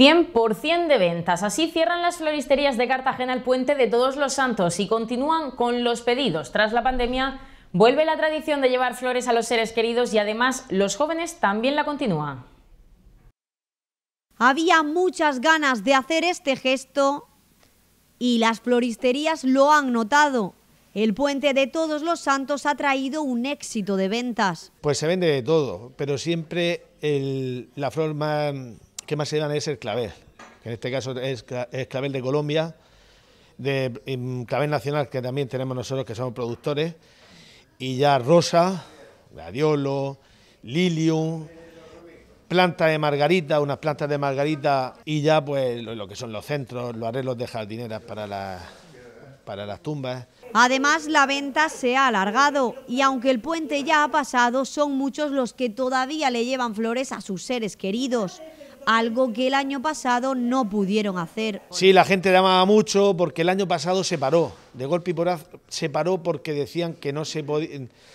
100% de ventas. Así cierran las floristerías de Cartagena el puente de Todos los Santos y continúan con los pedidos. Tras la pandemia, vuelve la tradición de llevar flores a los seres queridos y además los jóvenes también la continúan. Había muchas ganas de hacer este gesto y las floristerías lo han notado. El puente de Todos los Santos ha traído un éxito de ventas. Pues se vende de todo, pero siempre la flor más que más se dan es el clavel, que en este caso es, es clavel de Colombia, de mm, clavel nacional que también tenemos nosotros que somos productores, y ya rosa, radiolo, lilium, planta de margarita, unas plantas de margarita y ya pues lo, que son los centros, los arreglos de jardineras para las tumbas. Además, la venta se ha alargado y aunque el puente ya ha pasado, son muchos los que todavía le llevan flores a sus seres queridos algo que el año pasado no pudieron hacer. Sí, la gente llamaba mucho porque el año pasado se paró, de golpe y poraz se paró porque decían que no se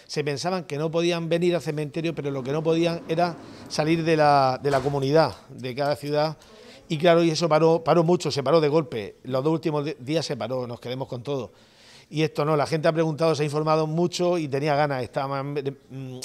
se pensaban que no podían venir al cementerio, pero lo que no podían era salir de la, de la comunidad, de cada ciudad. Y claro, y eso paró, paró mucho, se paró de golpe. Los dos últimos días se paró, nos quedemos con todo y esto no. La gente ha preguntado, se ha informado mucho y tenía ganas, estaba mm,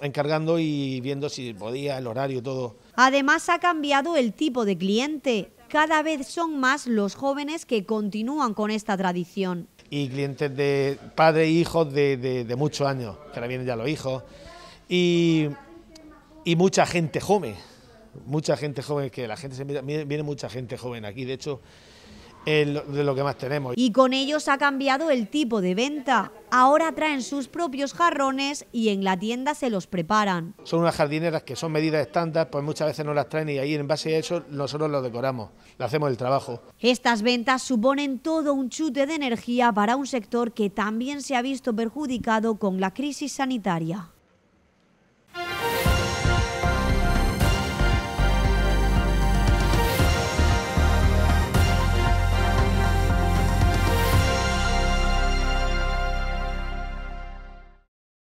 encargando y viendo si podía, el horario y todo. Además ha cambiado el tipo de cliente. Cada vez son más los jóvenes que continúan con esta tradición. Y clientes de padres e hijos de, muchos años, que ahora vienen ya los hijos. Y, mucha gente joven, mucha gente joven, que la gente se, viene mucha gente joven aquí. De hecho, de lo que más tenemos. Y con ellos ha cambiado el tipo de venta. Ahora traen sus propios jarrones y en la tienda se los preparan. Son unas jardineras que son medidas estándar, pues muchas veces no las traen y ahí en base a eso nosotros los decoramos, le hacemos el trabajo. Estas ventas suponen todo un chute de energía para un sector que también se ha visto perjudicado con la crisis sanitaria.